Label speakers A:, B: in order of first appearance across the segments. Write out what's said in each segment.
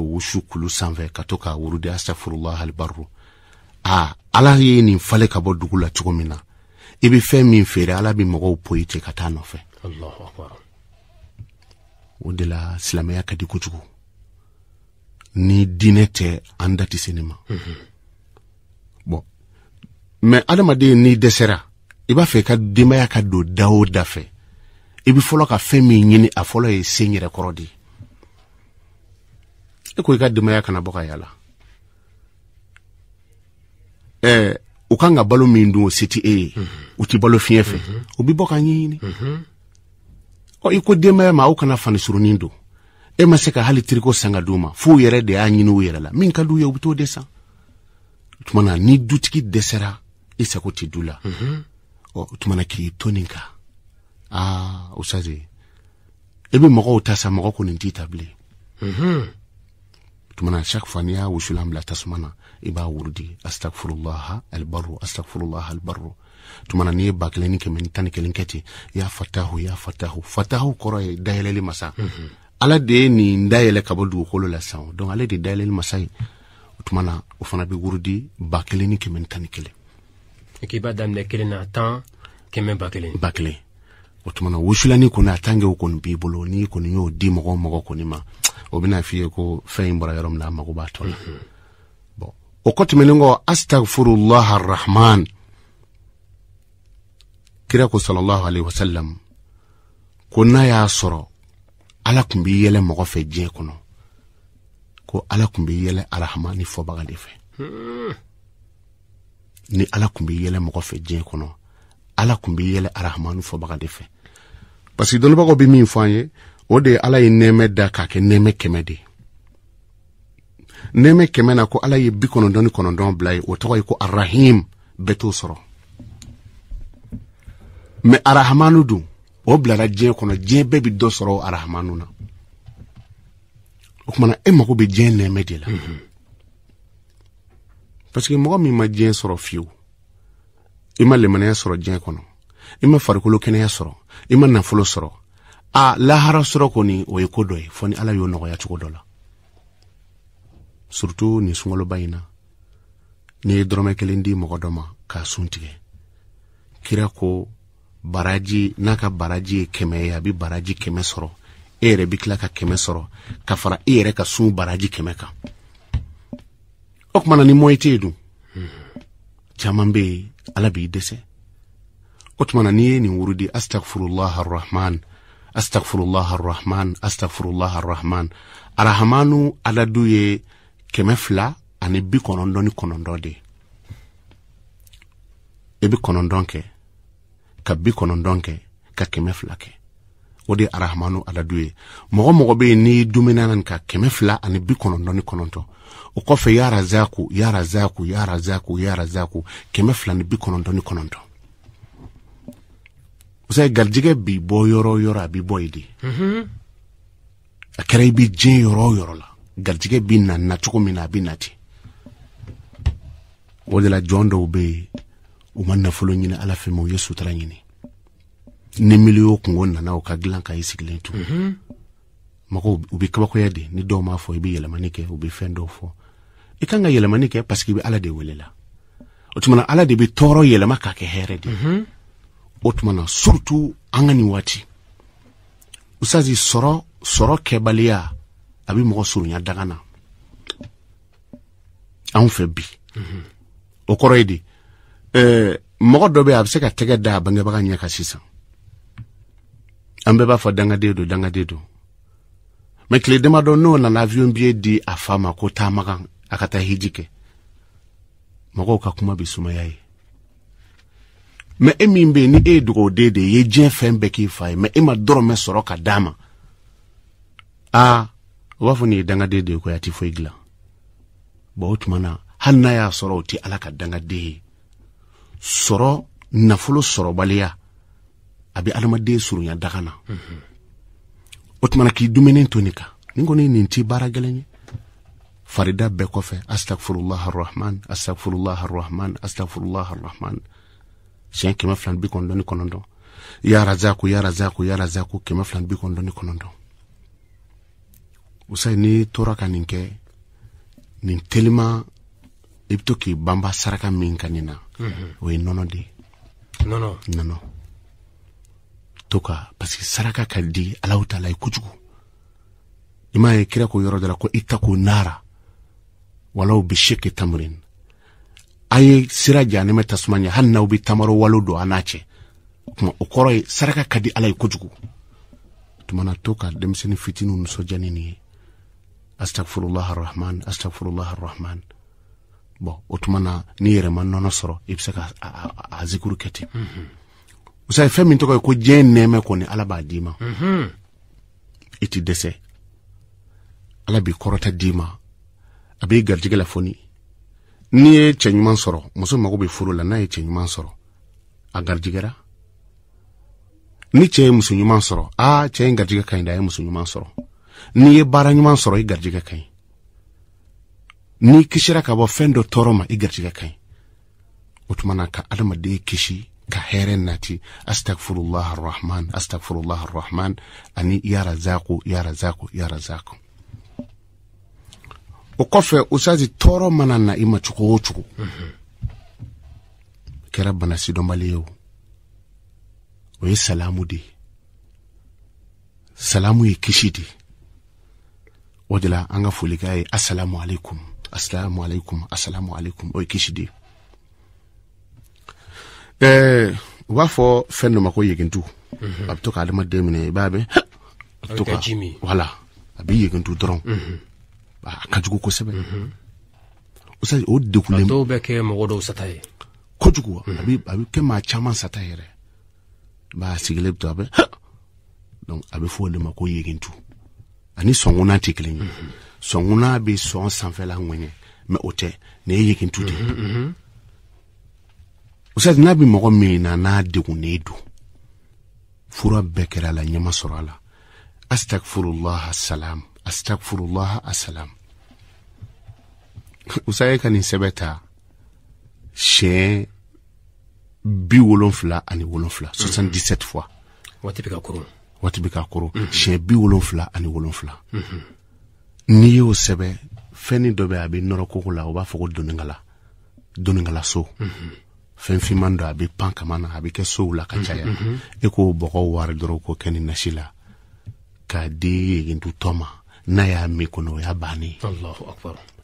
A: wusu kulu sanfɛ ka to k'a wurudi astafurulah albaru a ala ye nin fale ka bɔ dugu la cogo min na i be fɛn min feere ala be mɔgɔw poyi te ka taa nɔfɛ o de la silamɛya ka di kojugu ni diinɛ tɛ an da tɛ se ni ma bɔn mɛ adamaden n'i dɛsɛra i b'a fɛ i ka denbaya ka don da o da fɛ i be fɔlɔ ka fɛn min ɲini a fɔlɔ ye sen yɛrɛ kɔrɔ de ye Eh, mhm. mhm. mhm. e ko i ka denbaya kana bɔ ka yala ɛɛ u kan ka balo min dun o se ti e ye u ti balo fiɲɛ fɛ o bi bɔ ka ɲɛɲini ɔ i ko denbaya ma aw kana fani surunin don e ma se ka hali tiriko san ka di u ma f'u yɛrɛ de y'a ɲini u yɛrɛ la min ka di u ye u bi t'o de san tumana ni dutigi dɛsɛra i sago ti du la ɔ tumana k'i to nin kan aa ah, usaze i bɛ mɔgɔw ta sa mɔgɔ ko nin t'i ta bilen tumana chaque fois n'i y'a wusulan bila tasuma na i b'a wurudi astagfirullah albaru astagfirullah albaru tumana n'i ye ba kelen ni kɛmɛ ni tan ni kelen kɛ ten y'a fatahu y'a fatahu fatahu kɔrɔ ye dayɛlɛli masa mhm. ala de ye nin dayɛlɛ ka bɔ dugukolo la san donc ale de dayɛlɛli masa ye o tuma na o fana bɛ wurudi ba kelen ni kɛmɛ ni
B: tan ni kelen i k'i b'a daminɛ kelen na tan kɛmɛ ba kelen
A: ba kelen o tuma na wusulani kɔni a tanke o kɔni b'i bolo n'i kɔni y'o di mɔgɔ mɔgɔ kɔni ma o bena f'i ye ko fɛn bɔra yɔrɔ mhm. min a mago b'a tɔ la bɔn o kɔ tɛmɛnin kɔ astagfirullah arrahman kira ko salallahu alaihi wasallam ko n'a y'a sɔrɔ ala kun b'i yɛlɛ mɔgɔ fɛ diɲɛ kɔnɔ ko ala kun b'i yɛlɛ arahmani fɔbaga de fɛ hmm. ni ala kun b'i yɛlɛ mɔgɔ fɛ diɲɛ kɔnɔ ala kun b'i yɛlɛ arahamani fɔbaga de fɛ parce que dɔnnibagaw bɛ min fɔ an ye o de ala ye nɛɛmɛ da k'a kɛ nɛɛmɛ kɛmɛ de nɛɛmɛ kɛmɛ na ko ala ye bi kɔnɔndɔn ni kɔnɔndɔn bila ye o tɔgɔ ye ko arahim bɛɛ t'o sɔrɔ mɛ arahamanu dun o bilara diɲɛ kɔnɔ diɲɛ bɛɛ bi dɔ sɔrɔ o arahamanu na o kumana e mago bɛ diɲɛ nɛɛmɛ de la mm parseke mɔgɔ min ma diɲɛ sɔrɔ fiyewu i ma lemaniya sɔrɔ diɲɛ kɔnɔ i ma farikolo kɛnɛya sɔrɔ i ma nafolo sɔrɔ a lahara sɔrɔ kɔni o ye ko dɔ ye fɔ ni ala y'o nɔgɔya cogo dɔ la surutu nin sungaloba ɲi na n'i ye dɔrɔmɛ kelen di mɔgɔ dɔ ma k'a sun tigɛ kira ko baraji n'a ka baraji ye kɛmɛ ye a be baraji kɛmɛ sɔrɔ e yɛrɛ be tila ka kɛmɛ sɔrɔ ka fara e yɛrɛ ka sun baraji kɛmɛ kan o kumana ni mɔye tɛ ye dun caaman be ye ala b'i dɛsɛ o tumana n'i ye nin wurudi astagfirullah arrahman astagfirullah arrahman astagfirullah arrahman arahamanu aladu ye kɛmɛ fila ani bi kɔnɔndɔn ni kɔnɔndɔn de i bi kɔnɔndɔn kɛ ka bi kɔnɔndɔn kɛ ka kɛmɛ fila kɛ o de ye arahamanu aladu ye mɔgɔ mɔgɔ bɛ yen n'i dumunina nin ka kɛmɛ fila ani bi kɔnɔndɔn ni kɔnɔntɔn o kɔfɛ yarazaku yarazaku yarazaku yarazaku kɛmɛ fila ni bi kɔnɔndɔn ni kɔnɔntɔn o sa b'i bɔ yɔrɔ o yɔrɔ a b'i bɔ ye de a kɛra i bɛ diɲɛ yɔrɔ o yɔrɔ la garijɛgɛ b'i na na cogo min na a bɛ na ten o de la jɔn dɔw be yen u ma nafolo ɲini ala fɛ mɛ u ye sutura ɲini ni miliyɔn kungo nana o ka dilan ka i sigilen to mɔgɔw u bɛ kabakoya de ni dɔw m'a fɔ i bɛ yɛlɛmani kɛ u bɛ fɛn dɔw fɔ i kan ka yɛlɛmani kɛ paseke i bɛ ala de wele la o tuma ala de bɛ tɔɔrɔ yɛlɛma k'a kɛ hɛrɛ de Mm -hmm o tumana surutu an ka waati usazi sɔrɔ sɔrɔ kɛbaliya a bi mɔgɔ surunya daga na anw fɛ bi o kɔrɔ ye di mɔgɔ dɔ be a be se ka tɛgɛ da a bangebaga ɲɛ ka sisan an bɛɛ b'a fɔ dangaden do dangaden do mɛ tile dɔ n'o nana avion biye di a fa ma ko taamagan a ka taa hiji kɛ mɔgɔw ka kuma be sumaya ye mɛ e min be ni e ye dogoden de ye diɲɛ fɛn bɛɛ k'i fa ye mɛ e ma dɔrɔmɛ sɔrɔ ka daa ma a o b'a fɔ nin ye dangaden de ye koyi a tɛ foyi gilan bɔn o tuma na hali n'a y'a sɔrɔ o tɛ ala ka dangaden ye sɔrɔ nafolo sɔrɔbaliya a bɛ adamaden surunya daga na o tumana k'i dumuni to nin kan nin kɔni nin tɛ baara gɛlɛn ye farida bɛɛ kɔfɛ astagfirullah arrahman astagfirullah arrahman astagfirullah arrahman siɲɛ kɛmɛ fila ni bi kɔnɔntɔn ni kɔnɔntɔn yarazaku yarazaku yarazaku kɛmɛ fila ni bi kɔnɔntɔn ni kɔnɔntɔn usayi n'i tora ka nin kɛ nin telima i be to k'i banba saraka min ka nin mhm. na o ye nɔnɔ de nɔnɔ nɔnɔ to ka parsiki saraka ka di alahu taala ye kojugu i m'a ye kira ko yɔrɔ dɔ la ko i ta ko nara walaw bi sheki tamrin a ye sira jahanɛmɛ tasuma ɲɛ hali n'aw be tamaro walo don a n'a cɛ tuma o kɔrɔ ye saraka ka di ala ye kojugu tumana to ka denmisɛni fitiniw jani ni ye astagfirullah rahman astagfirullah rahman bɔn o tumana n'i yɛrɛ ma nɔnɔ sɔrɔ i be se ka a zikuru kɛ ten mhm. usa ye fɛn min tɔgɔ ye ko diɲɛ nɛɛmɛ kɔni ala b'a d'i ma mhm. i ti dɛsɛ ala b'i kɔrɔta d'i ma a b'i garijigɛ la foni n'i ye cɛɲuman sɔrɔ muso mago be furo la n'a ye cɛɲuman sɔrɔ a garijigɛra ni cɛɛ ye muso ɲuman sɔrɔ a cɛɛ ye garijigɛ ka ɲi da a ye muso sɔrɔ n'i ye baara ɲuman sɔrɔ i garijigɛ ka ɲi n'i kisira ka bɔ fɛn dɔ tɔɔrɔ ma i garijigɛ ka ɲi o tuma ka adamaden kisi ka hɛrɛ nati astagfirullah arrahman astagfirullah arrahman ani ya razaku ya o kɔfɛ usazi tɔɔrɔ mana na i ma cogo o cogo kɛra bana sidɔnbali ye o o ye salamu de ye salamu ye kisi de o de la an ka foli k'a ye asalamu alaikum asalamu alaikum asalamu alaikum eh, o ye kisi de ɛɛ u b'a fɔ fɛn dɔ ma ko yegentu mhm. a bɛ to ka adamaden minɛ i b'a mɛn a bɛ to ka wala a bɛ yegentu dɔrɔn mhm ka jugu kosɛbɛ o mm-hmm. a kɛ caman sata yɛrɛ b'a sigilen to a bɛ donc a bɛ fɔ ma ko yegintu ani sɔnkunna tɛ kelen ye sɔnkunna bɛ sɔn sanfɛla ŋɛɲɛ mɛ o tɛ nin ye yegintu de ye n'a bɛ mɔgɔ min na n'a fura bɛɛ kɛra la ɲɛma sɔrɔ a la astagfirullah salam astagfirullah asalam usaye ka nin sɛbɛ ta siɲɛ bi wolonfila ani wolonfila mm-hmm. soixante dix sept fois waati ka koron siɲɛ bi wolonfila ani wolonfila mm-hmm. n'i y'o sɛbɛ fɛnni dɔ bɛ a be nɔrɔ la o b'a fɔ ko doninkala doninkalaso mm-hmm. fɛn finman dɔ a be pan kama na a be kɛ sow la ka caya i k'o bɔgɔ wari dɔrɔn k'o kɛ nin nasi la k'a di yegentutɔ ma n'a y'a mikono y'a bani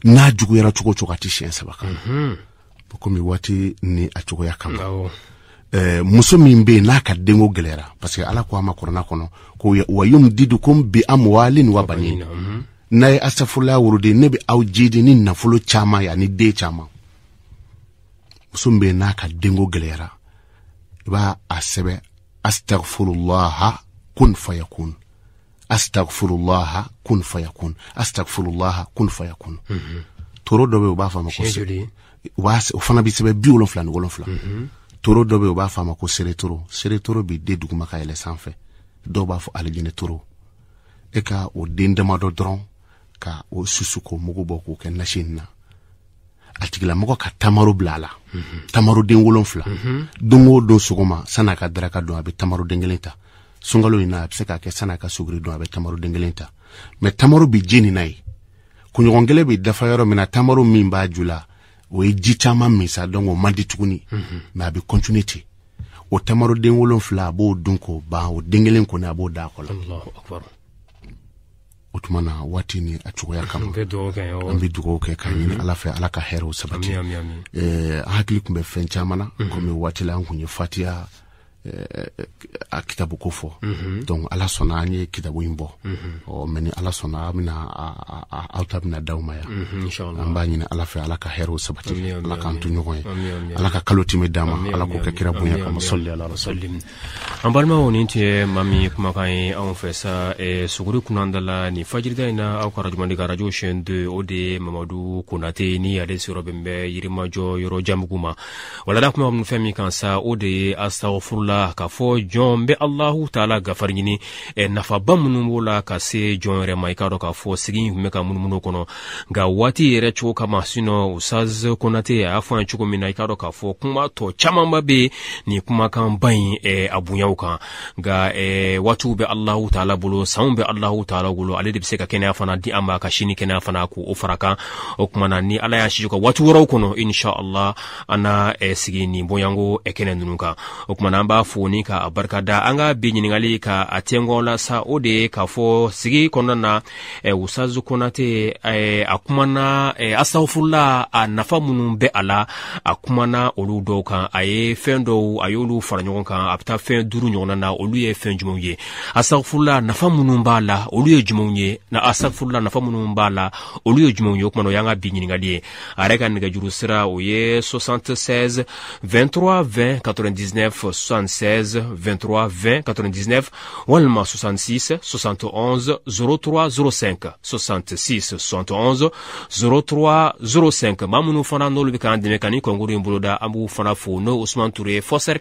A: n'a jugu yara chuko cogo a tɛ sabaka mm -hmm. komi waati ni achuko ya kama Eh, muso min be n'a ka dengo gwɛlɛyara parce que ala ko a ma kɔrɔna kɔnɔ ko wa yumdidukum bi wali ni wabani mm -hmm. n'a ya asafurulaya ya urudi nebi au jidi ni nafolo chama ya ni de chama muso min n'a ka dengo iba asebe b'a a sɛbɛ kun fayakun astagfirullaha kun fayakun astagfirullaha kun fayakun mm -hmm. toro dɔ be u b'a fama ko o fana be sɛbɛ bi wolonfila ni wolonfila mm -hmm. toro dɔ be u b'a fama ko seretoro seretoro bi de duguma ka yɛlɛ san fɛ dɔw b'a fɔ alijɛnɛ toro e ka o den damadɔ dɔrɔn ka o susu k'o mugu bɔ k'o kɛ nasi na a tigilamɔgɔ ka tamaro bila a la mm -hmm. tamaroden wolonfila mhm. don o don sɔgɔma san'a ka daraka don a be tamaroden kelen ta sungalo ina na k'a kɛ san'a ka sugri don a bɛ tamaruden kelen ta mɛ tamaru be ji nin na ye kunɲɔgɔn kelen be dafa yɔrɔ min na min b'a ju o ye ji caaman min sa donk o man di tuguni ma a be kɔntine ten o tamaruden wolonfila a b'o dun k'o ban o dengelen kelen kɔni a b'o daa kɔla o tuma na waati ni a cogoya kama an
B: be dugawu kɛ k'a ɲini mhm. ala fɛ ala ka
A: hɛrɛw sabati an eh, hakili kun bɛ fɛn caaman na komi waati la an kun ye fatiya Eh, eh, a kitabu ko fɔ mhm. donc ala sɔnna an ye kitabu yi bɔ ɔ mɛ mhm. ni ala sɔnna aw bena aw ta bena daw ma ya an b'a ɲini ala fɛ ala ka hɛrɛw sabati ala k'an to ɲɔgɔn ye ala ka kalo timɛ dama ala k'o kɛ kira bonya kama sɔli ala rasulim eh,
B: an balimaw nin tun ye ma min kumakan ye anw fɛ sa suguri kunan dala ni fajirida yi na aw ka rajumandi ka rajo sɛn de o de ye mamadu konate ni ale siyɔrɔ bɛn bɛ yirimajɔ yɔrɔ jamugu ma walada kuma min fɛn min kan sa o de ye astagfurula la k'a fɔ jɔn bɛ alahu taala gafari ɲini nafaba minnu b'o la ka se jɔn yɛrɛ ma i k'a dɔ k'a fɔ sigi kun bɛ ka munumunu kɔnɔ nka waati yɛrɛ cogo kama sinɔ usaz konate a y'a fɔ ye cogo min na i k'a dɔ k'a fɔ kuma tɔ caamanba be nin kumakanba ɲi e, a bonyaw kan nka waatiw bɛ alahu taala bolo sanw bɛ alahu taala bolo ale de be se ka kɛnɛya fana di an ma ka sini kɛnɛya fana k'o fara kan o kumana ni ala y'a siju ka waati wɔrɔw kɔnɔ insha an na sigi nin bonyango kɛnɛ nunu kan o kumana an b'a foni ka a da an ka bi ɲiningali ka a tengɔ lasa o de ye k'a fɔ sigi kɔnɔna na usazu konate a kumana asafurula a nafa minnu bɛ a la a kumana olu dɔw kan a ye fɛn dɔw a y'olu fara ɲɔgɔn kan a bɛ taa fɛn duuru ɲɔgɔnna na olu ye fɛn jumɛnw ye asafurula nafa minnu b'a la olu ye jumɛnw ye na asafurula nafa minnu b'a la olu ye jumɛnw ye o kumana o y'an ka bi ɲiningali ye a yɛrɛ ka nɛgɛjuru sira o ye 76 23 20 99 60 16 23 20 99 ou 66 71 03 05 66 71 03 05 mamounou minnu fana n'olu de k'an dɛmɛ ka nin kɔnkuru in boloda an b'u foster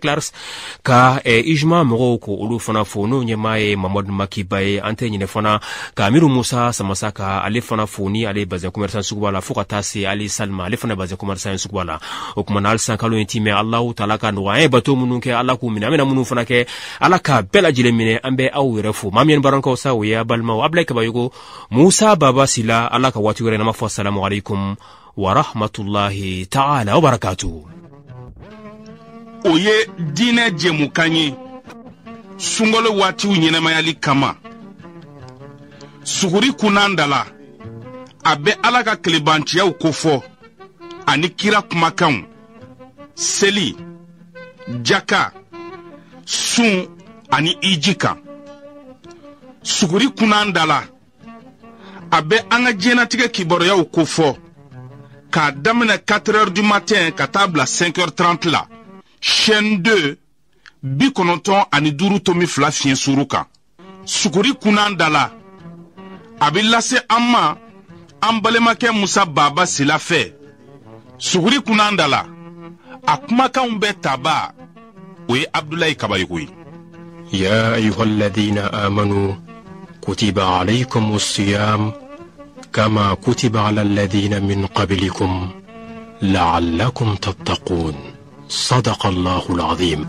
B: ka eh, ijma mɔgɔw ko olu fana fo n'o ɲɛmaa ye mamadu makiba ye an tɛ ɲinɛ fana ka amiru samasa ka ale fana ale bazɛn commerçant suguba la fo se ali salma ale fana bazɛn commerçant ye suguba la o kumana halisa kalo ye timɛ alahu taala ka nɔgɔ minɛ an bɛna minnu fana kɛ ala k'a bɛɛ lajɛlen minɛ an bɛ aw yɛrɛ fo maa min barankaw sa o ye a balimaw abilayi kabayogo musa sila ala ka waati wɛrɛ n'an fɔ salamu alaikum warahmatulahi taala wabarakatu
A: o ye dinɛ jɛmukan ye sunkalo waatiw ɲɛnɛmayali kama suguri kunnan dala a bɛ ala ka kilebanciyaw kofɔ ani kira kumakanw seli jaka sun ani iji kan suguri kunnan da la a bɛ an ka diɲɛnatigɛ kibaruyaw kofɔ k'a daminɛ 4h du matin ka taa bila 5h30 la chaîne 2 bi kɔnɔntɔn ani duuru tomi fila fiɲɛ suru kan suguri kunnan da la a bɛ lase an ma an balimakɛ musa baba sila fɛ suguri kunnan da la a kumakanw bɛ taba
B: وي عبد الله kabariko يا أيها الذين آمنوا كتب عليكم الصيام كما كتب على الذين من قبلكم لعلكم تتقون صدق الله العظيم